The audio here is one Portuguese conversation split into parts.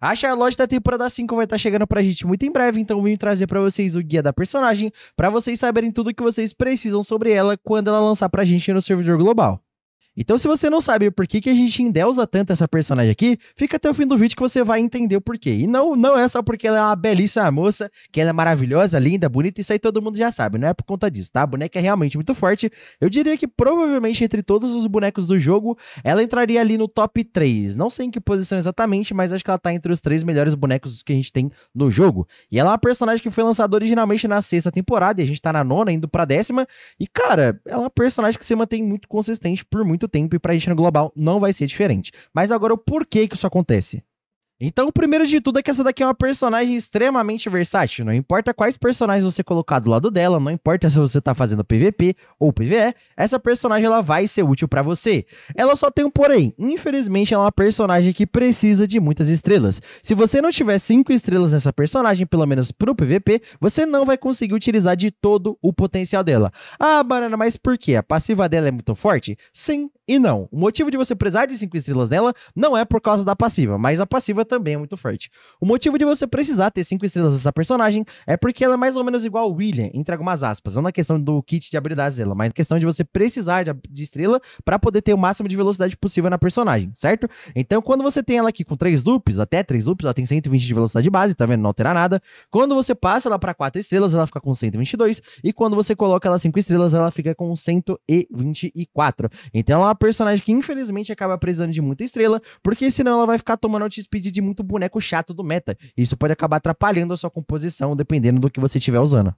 A Charlotte da temporada 5 vai estar tá chegando pra gente muito em breve, então vim trazer para vocês o guia da personagem, para vocês saberem tudo o que vocês precisam sobre ela quando ela lançar pra gente no servidor global. Então, se você não sabe por que, que a gente endeusa tanto essa personagem aqui, fica até o fim do vídeo que você vai entender o porquê. E não, não é só porque ela é uma belíssima moça, que ela é maravilhosa, linda, bonita, isso aí todo mundo já sabe, não é por conta disso, tá? A boneca é realmente muito forte. Eu diria que provavelmente entre todos os bonecos do jogo, ela entraria ali no top 3. Não sei em que posição exatamente, mas acho que ela tá entre os três melhores bonecos que a gente tem no jogo. E ela é uma personagem que foi lançada originalmente na sexta temporada, e a gente tá na nona, indo pra décima. E, cara, ela é uma personagem que se mantém muito consistente por muito muito tempo e para a gente no global não vai ser diferente. Mas agora o porquê que isso acontece? Então, o primeiro de tudo é que essa daqui é uma personagem extremamente versátil. Não importa quais personagens você colocar do lado dela, não importa se você tá fazendo PVP ou PVE, essa personagem ela vai ser útil para você. Ela só tem um porém. Infelizmente, ela é uma personagem que precisa de muitas estrelas. Se você não tiver 5 estrelas nessa personagem, pelo menos pro PVP, você não vai conseguir utilizar de todo o potencial dela. Ah, banana, mas por quê? A passiva dela é muito forte? Sim, e não, o motivo de você precisar de 5 estrelas nela não é por causa da passiva, mas a passiva também é muito forte. O motivo de você precisar ter 5 estrelas nessa personagem é porque ela é mais ou menos igual ao William, entre algumas aspas. Não na questão do kit de habilidades dela, mas na questão de você precisar de, de estrela para poder ter o máximo de velocidade possível na personagem, certo? Então, quando você tem ela aqui com 3 loops, até 3 loops, ela tem 120 de velocidade base, tá vendo? Não altera nada. Quando você passa ela para 4 estrelas, ela fica com 122. E quando você coloca ela 5 estrelas, ela fica com 124. Então, ela personagem que infelizmente acaba precisando de muita estrela, porque senão ela vai ficar tomando speed de muito boneco chato do meta. Isso pode acabar atrapalhando a sua composição, dependendo do que você estiver usando.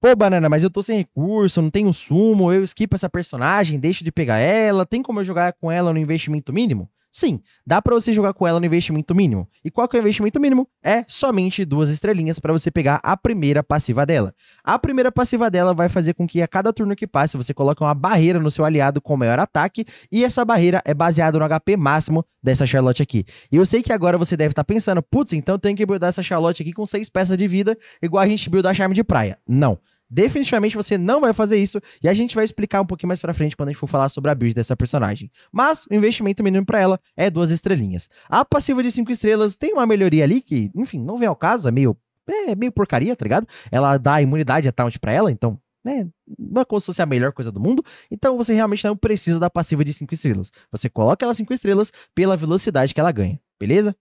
Pô, Banana, mas eu tô sem recurso, não tenho sumo, eu esquipo essa personagem, deixo de pegar ela, tem como eu jogar com ela no investimento mínimo? Sim, dá para você jogar com ela no investimento mínimo. E qual que é o investimento mínimo? É somente duas estrelinhas para você pegar a primeira passiva dela. A primeira passiva dela vai fazer com que a cada turno que passe você coloque uma barreira no seu aliado com maior ataque, e essa barreira é baseada no HP máximo dessa Charlotte aqui. E eu sei que agora você deve estar tá pensando, putz, então tem que buildar essa Charlotte aqui com seis peças de vida, igual a gente buildar Charme de Praia. Não. Definitivamente você não vai fazer isso e a gente vai explicar um pouquinho mais para frente quando a gente for falar sobre a build dessa personagem. Mas o investimento mínimo para ela é duas estrelinhas. A passiva de cinco estrelas tem uma melhoria ali que, enfim, não vem ao caso, é meio é meio porcaria, tá ligado? Ela dá imunidade a taunt pra ela, então né? Não é como se fosse a melhor coisa do mundo. Então você realmente não precisa da passiva de 5 estrelas. Você coloca ela 5 estrelas pela velocidade que ela ganha, beleza?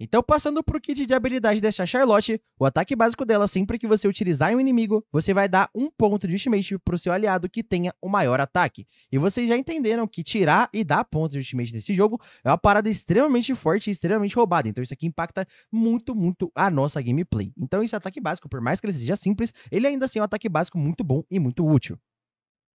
Então, passando para o kit de habilidade dessa Charlotte, o ataque básico dela, sempre que você utilizar em um inimigo, você vai dar um ponto de ultimate para o seu aliado que tenha o maior ataque. E vocês já entenderam que tirar e dar pontos de ultimate nesse jogo é uma parada extremamente forte e extremamente roubada. Então, isso aqui impacta muito, muito a nossa gameplay. Então, esse ataque básico, por mais que ele seja simples, ele ainda assim é um ataque básico muito bom e muito útil.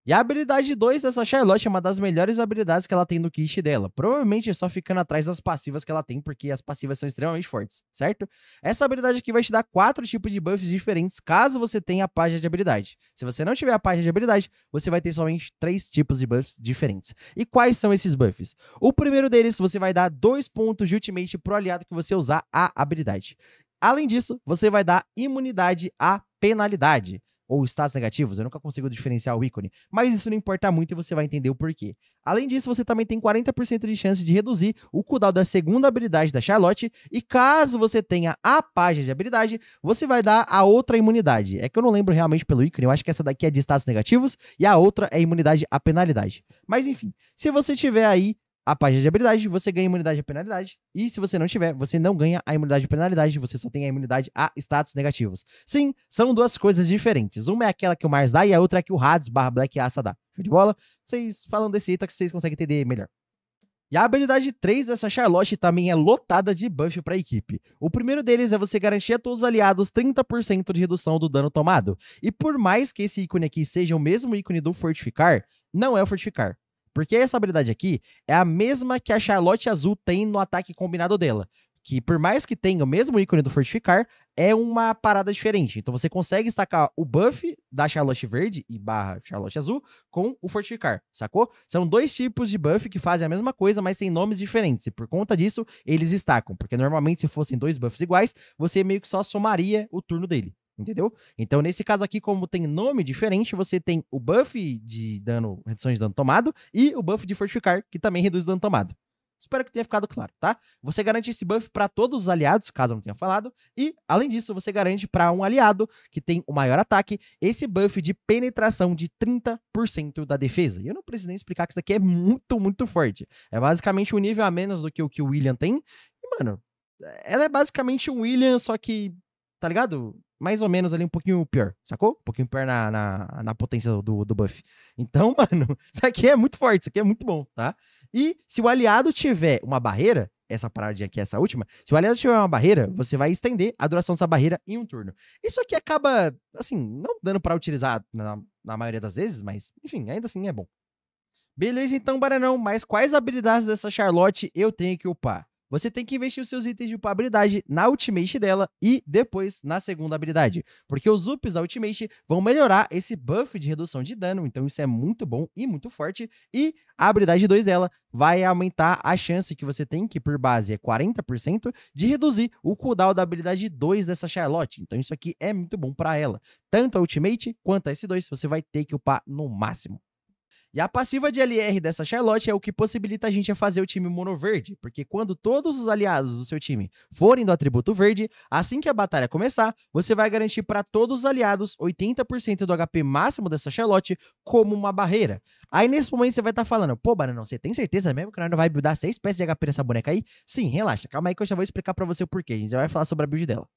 E a habilidade 2 dessa Charlotte é uma das melhores habilidades que ela tem no kit dela. Provavelmente é só ficando atrás das passivas que ela tem, porque as passivas são extremamente fortes, certo? Essa habilidade aqui vai te dar quatro tipos de buffs diferentes, caso você tenha a página de habilidade. Se você não tiver a página de habilidade, você vai ter somente três tipos de buffs diferentes. E quais são esses buffs? O primeiro deles, você vai dar dois pontos de ultimate pro aliado que você usar a habilidade. Além disso, você vai dar imunidade à penalidade ou estados negativos, eu nunca consigo diferenciar o ícone, mas isso não importa muito e você vai entender o porquê. Além disso, você também tem 40% de chance de reduzir o cooldown da segunda habilidade da Charlotte, e caso você tenha a página de habilidade, você vai dar a outra imunidade. É que eu não lembro realmente pelo ícone, eu acho que essa daqui é de status negativos, e a outra é imunidade à penalidade. Mas enfim, se você tiver aí a página de habilidade, você ganha imunidade à penalidade. E se você não tiver, você não ganha a imunidade à penalidade, você só tem a imunidade a status negativos. Sim, são duas coisas diferentes. Uma é aquela que o Mars dá e a outra é que o Hades barra Black Assa dá. Show de bola? Vocês falando desse item que vocês conseguem entender melhor. E a habilidade 3 dessa Charlotte também é lotada de buff para a equipe. O primeiro deles é você garantir a todos os aliados 30% de redução do dano tomado. E por mais que esse ícone aqui seja o mesmo ícone do Fortificar, não é o Fortificar. Porque essa habilidade aqui é a mesma que a Charlotte Azul tem no ataque combinado dela. Que por mais que tenha o mesmo ícone do Fortificar, é uma parada diferente. Então você consegue destacar o buff da Charlotte Verde e barra Charlotte Azul com o Fortificar, sacou? São dois tipos de buff que fazem a mesma coisa, mas têm nomes diferentes. E por conta disso, eles destacam. Porque normalmente, se fossem dois buffs iguais, você meio que só somaria o turno dele. Entendeu? Então, nesse caso aqui, como tem nome diferente, você tem o buff de dano, redução de dano tomado e o buff de fortificar, que também reduz dano tomado. Espero que tenha ficado claro, tá? Você garante esse buff para todos os aliados, caso eu não tenha falado, e além disso, você garante para um aliado que tem o maior ataque esse buff de penetração de 30% da defesa. E eu não preciso nem explicar que isso daqui é muito, muito forte. É basicamente um nível a menos do que o que o William tem. E, mano, ela é basicamente um William, só que, tá ligado? mais ou menos ali um pouquinho pior, sacou? Um pouquinho pior na, na, na potência do, do buff. Então, mano, isso aqui é muito forte, isso aqui é muito bom, tá? E se o aliado tiver uma barreira, essa paradinha aqui, essa última, se o aliado tiver uma barreira, você vai estender a duração dessa barreira em um turno. Isso aqui acaba, assim, não dando para utilizar na, na maioria das vezes, mas, enfim, ainda assim é bom. Beleza, então, Baranão, mas quais habilidades dessa Charlotte eu tenho que upar? Você tem que investir os seus itens de habilidade na ultimate dela e depois na segunda habilidade, porque os ups da ultimate vão melhorar esse buff de redução de dano, então isso é muito bom e muito forte, e a habilidade 2 dela vai aumentar a chance que você tem, que por base é 40%, de reduzir o cooldown da habilidade 2 dessa Charlotte, então isso aqui é muito bom para ela. Tanto a ultimate quanto a S2 você vai ter que upar no máximo. E a passiva de LR dessa Charlotte é o que possibilita a gente a fazer o time mono-verde, porque quando todos os aliados do seu time forem do atributo verde, assim que a batalha começar, você vai garantir para todos os aliados 80% do HP máximo dessa Charlotte como uma barreira. Aí nesse momento você vai estar tá falando, pô, Bananão, você tem certeza mesmo que nós não vai buildar 6 peças de HP nessa boneca aí? Sim, relaxa, calma aí que eu já vou explicar para você o porquê, a gente já vai falar sobre a build dela.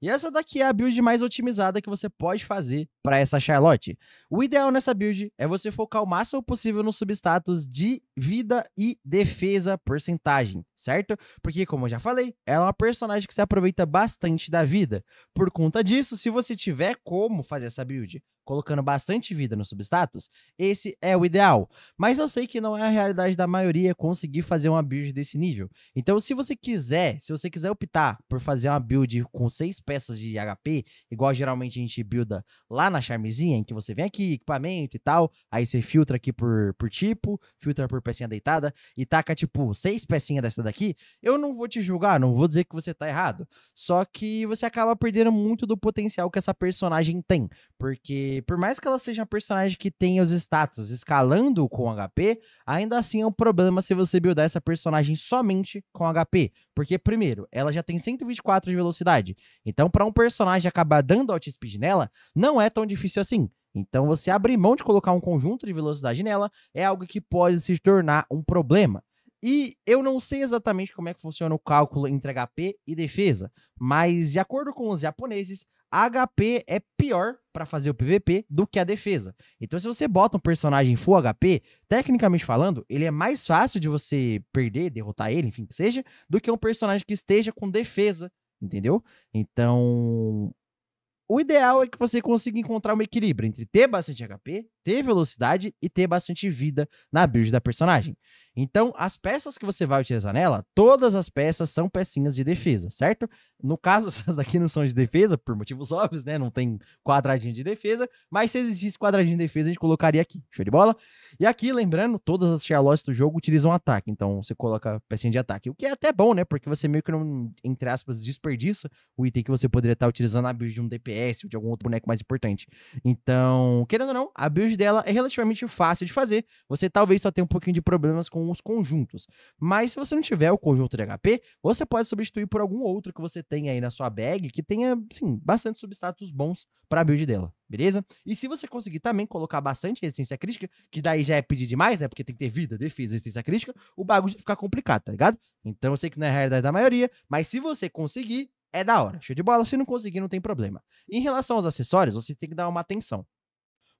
E essa daqui é a build mais otimizada que você pode fazer para essa Charlotte. O ideal nessa build é você focar o máximo possível nos substatus de vida e defesa porcentagem, certo? Porque, como eu já falei, ela é uma personagem que se aproveita bastante da vida. Por conta disso, se você tiver como fazer essa build colocando bastante vida no substatus, esse é o ideal. Mas eu sei que não é a realidade da maioria conseguir fazer uma build desse nível. Então, se você quiser, se você quiser optar por fazer uma build com seis peças de HP, igual geralmente a gente builda lá na charmezinha, em que você vem aqui, equipamento e tal, aí você filtra aqui por, por tipo, filtra por pecinha deitada e taca, tipo, seis pecinhas dessa daqui, eu não vou te julgar, não vou dizer que você tá errado. Só que você acaba perdendo muito do potencial que essa personagem tem, porque por mais que ela seja uma personagem que tenha os status escalando com HP, ainda assim é um problema se você buildar essa personagem somente com HP. Porque, primeiro, ela já tem 124 de velocidade. Então, para um personagem acabar dando outspeed nela, não é tão difícil assim. Então, você abrir mão de colocar um conjunto de velocidade nela é algo que pode se tornar um problema. E eu não sei exatamente como é que funciona o cálculo entre HP e defesa, mas de acordo com os japoneses, a HP é pior para fazer o PVP do que a defesa. Então, se você bota um personagem full HP, tecnicamente falando, ele é mais fácil de você perder, derrotar ele, enfim, que seja, do que um personagem que esteja com defesa, entendeu? Então, o ideal é que você consiga encontrar um equilíbrio entre ter bastante HP ter velocidade e ter bastante vida na build da personagem. Então, as peças que você vai utilizar nela, todas as peças são pecinhas de defesa, certo? No caso, essas aqui não são de defesa, por motivos óbvios, né? Não tem quadradinho de defesa, mas se existisse quadradinho de defesa, a gente colocaria aqui. Show de bola? E aqui, lembrando, todas as Charlotte do jogo utilizam ataque, então você coloca pecinha de ataque, o que é até bom, né? Porque você meio que não, entre aspas, desperdiça o item que você poderia estar utilizando na build de um DPS ou de algum outro boneco mais importante. Então, querendo ou não, a build dela é relativamente fácil de fazer. Você talvez só tenha um pouquinho de problemas com os conjuntos. Mas se você não tiver o conjunto de HP, você pode substituir por algum outro que você tenha aí na sua bag que tenha, sim, bastante substatos bons para a build dela, beleza? E se você conseguir também colocar bastante resistência crítica, que daí já é pedir demais, né? Porque tem que ter vida, defesa, resistência crítica, o bagulho fica complicado, tá ligado? Então eu sei que não é a realidade da maioria, mas se você conseguir, é da hora. Show de bola. Se não conseguir, não tem problema. Em relação aos acessórios, você tem que dar uma atenção.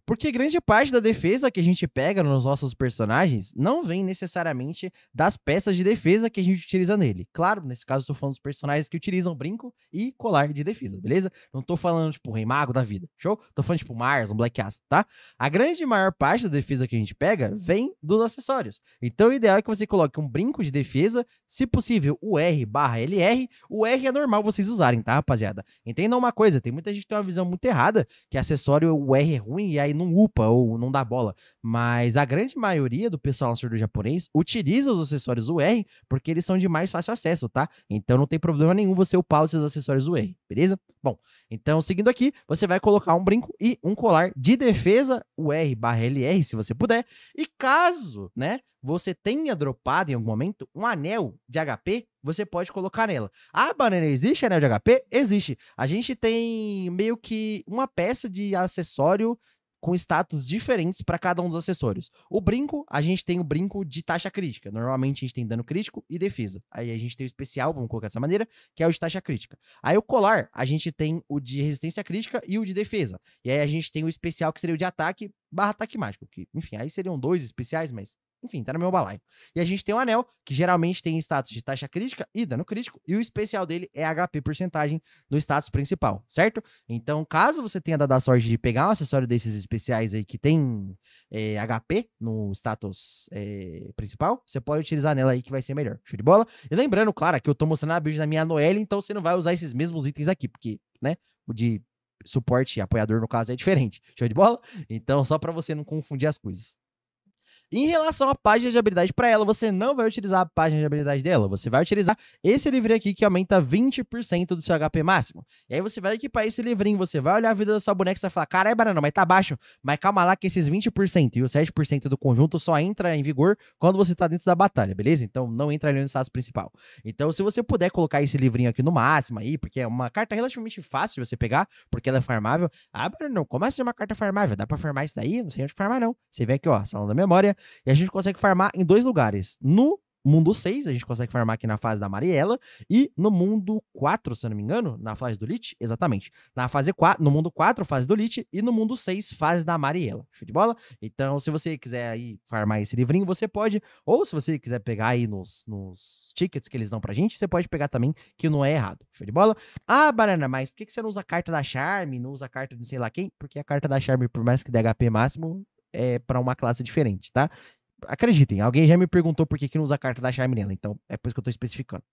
Porque grande parte da defesa que a gente pega nos nossos personagens não vem necessariamente das peças de defesa que a gente utiliza nele. Claro, nesse caso estou falando dos personagens que utilizam brinco e colar de defesa, beleza? Não estou falando, tipo, o Rei Mago da vida, show? Estou falando, tipo, Mars, um Black Ass, tá? A grande maior parte da defesa que a gente pega vem dos acessórios. Então o ideal é que você coloque um brinco de defesa, se possível, o R barra LR. O R é normal vocês usarem, tá, rapaziada? Entendam uma coisa, tem muita gente que tem uma visão muito errada que acessório, o R é ruim e aí não upa ou não dá bola. Mas a grande maioria do pessoal surdo japonês utiliza os acessórios UR porque eles são de mais fácil acesso, tá? Então não tem problema nenhum você upar os seus acessórios UR, beleza? Bom, então seguindo aqui, você vai colocar um brinco e um colar de defesa UR barra LR, se você puder. E caso, né, você tenha dropado em algum momento um anel de HP, você pode colocar nela. Ah, banana existe anel de HP? Existe. A gente tem meio que uma peça de acessório com status diferentes para cada um dos acessórios. O brinco, a gente tem o brinco de taxa crítica. Normalmente a gente tem dano crítico e defesa. Aí a gente tem o especial, vamos colocar dessa maneira, que é o de taxa crítica. Aí o colar, a gente tem o de resistência crítica e o de defesa. E aí a gente tem o especial, que seria o de ataque barra ataque mágico. Que, enfim, aí seriam dois especiais, mas enfim, tá no meu balaio. E a gente tem o Anel, que geralmente tem status de taxa crítica e dano crítico, e o especial dele é HP porcentagem no status principal, certo? Então, caso você tenha dado a sorte de pegar um acessório desses especiais aí que tem é, eh, HP no status é, principal, você pode utilizar nela aí que vai ser melhor. Show de bola? E lembrando, claro, que eu tô mostrando a build da minha Noelle, então você não vai usar esses mesmos itens aqui, porque, né, o de suporte apoiador, no caso, é diferente. Show de bola? Então, só para você não confundir as coisas. Em relação à página de habilidade para ela, você não vai utilizar a página de habilidade dela, você vai utilizar esse livrinho aqui que aumenta 20% do seu HP máximo. E aí você vai equipar esse livrinho, você vai olhar a vida da sua boneca e vai falar: caralho, banana, mas tá baixo. Mas calma lá que esses 20% e os 7% do conjunto só entra em vigor quando você tá dentro da batalha, beleza? Então não entra ali no status principal. Então, se você puder colocar esse livrinho aqui no máximo aí, porque é uma carta relativamente fácil de você pegar, porque ela é farmável. Ah, banana, como assim é uma carta farmável? Dá pra farmar isso daí? Não sei onde farmar, não. Você vem aqui, ó, salão da memória e a gente consegue farmar em dois lugares. No mundo 6, a gente consegue farmar aqui na fase da Mariela, e no mundo 4, se eu não me engano, na fase do Lich, exatamente. Na fase 4, no mundo 4, fase do Lich, e no mundo 6, fase da Mariela. Show de bola? Então, se você quiser aí farmar esse livrinho, você pode, ou se você quiser pegar aí nos, nos tickets que eles dão pra gente, você pode pegar também, que não é errado. Show de bola? Ah, Banana, mas por que você não usa a carta da Charme, não usa a carta de sei lá quem? Porque a carta da Charme, por mais que dê HP máximo, é, para uma classe diferente, tá? Acreditem, alguém já me perguntou por que, que não usa a carta da Charme nela, então é por isso que eu tô especificando.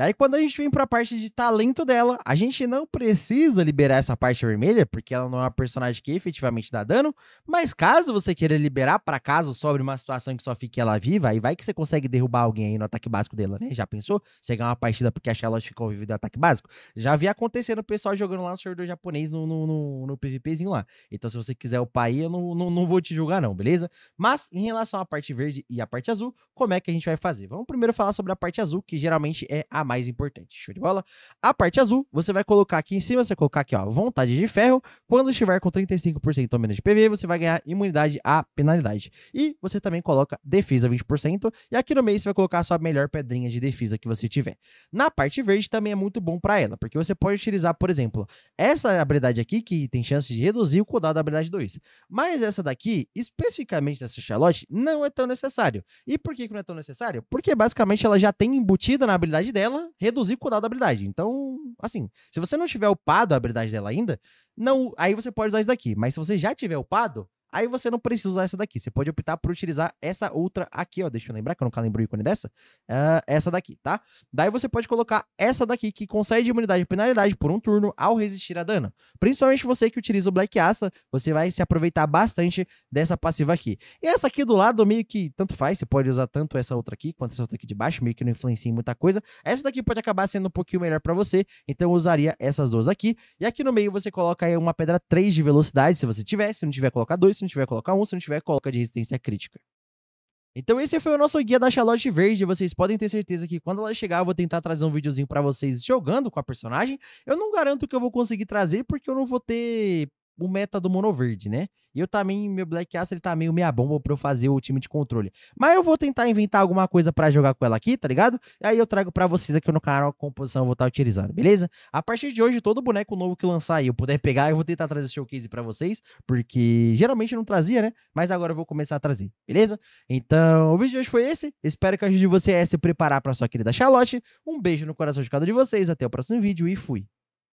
E aí, quando a gente vem pra parte de talento dela, a gente não precisa liberar essa parte vermelha, porque ela não é uma personagem que efetivamente dá dano. Mas caso você queira liberar para caso sobre uma situação que só fique ela viva, aí vai que você consegue derrubar alguém aí no ataque básico dela, né? Já pensou? Você ganha uma partida porque a Charlotte ficou viva do ataque básico? Já vi acontecendo o pessoal jogando lá no servidor japonês no, no, no, no PVPzinho lá. Então, se você quiser upar aí, eu não, não, não vou te julgar, não, beleza? Mas em relação à parte verde e à parte azul, como é que a gente vai fazer? Vamos primeiro falar sobre a parte azul, que geralmente é a mais importante. Show de bola? A parte azul, você vai colocar aqui em cima, você vai colocar aqui, ó, vontade de ferro. Quando estiver com 35% ou menos de PV, você vai ganhar imunidade à penalidade. E você também coloca defesa 20%. E aqui no meio você vai colocar a sua melhor pedrinha de defesa que você tiver. Na parte verde também é muito bom para ela, porque você pode utilizar, por exemplo, essa habilidade aqui, que tem chance de reduzir o cooldown da habilidade 2. Mas essa daqui, especificamente essa Charlotte, não é tão necessário. E por que, que não é tão necessário? Porque basicamente ela já tem embutida na habilidade dela reduzir o cooldown da habilidade. Então, assim, se você não tiver upado a habilidade dela ainda, não, aí você pode usar isso daqui. Mas se você já tiver upado, Aí você não precisa usar essa daqui. Você pode optar por utilizar essa outra aqui, ó. Deixa eu lembrar que eu nunca lembro o ícone dessa. Uh, essa daqui, tá? Daí você pode colocar essa daqui que concede imunidade e penalidade por um turno ao resistir a dano. Principalmente você que utiliza o Black Asta, você vai se aproveitar bastante dessa passiva aqui. E essa aqui do lado, meio que tanto faz. Você pode usar tanto essa outra aqui quanto essa outra aqui de baixo, meio que não influencia em muita coisa. Essa daqui pode acabar sendo um pouquinho melhor para você. Então eu usaria essas duas aqui. E aqui no meio você coloca aí uma pedra 3 de velocidade, se você tiver. Se não tiver, coloca 2 se não tiver, coloca um. Se não tiver, coloca de resistência crítica. Então esse foi o nosso guia da Charlotte Verde, vocês podem ter certeza que quando ela chegar eu vou tentar trazer um videozinho para vocês jogando com a personagem. Eu não garanto que eu vou conseguir trazer porque eu não vou ter o meta do Mono Verde, né? E eu também, tá meu Black acer ele tá meio meia bomba pra eu fazer o time de controle. Mas eu vou tentar inventar alguma coisa para jogar com ela aqui, tá ligado? E aí eu trago para vocês aqui no canal a composição que eu vou estar tá utilizando, beleza? A partir de hoje, todo boneco novo que lançar aí eu puder pegar, eu vou tentar trazer showcase para vocês, porque geralmente eu não trazia, né? Mas agora eu vou começar a trazer, beleza? Então, o vídeo de hoje foi esse. Espero que ajude você a se preparar para sua querida Charlotte. Um beijo no coração de cada um de vocês. Até o próximo vídeo e fui.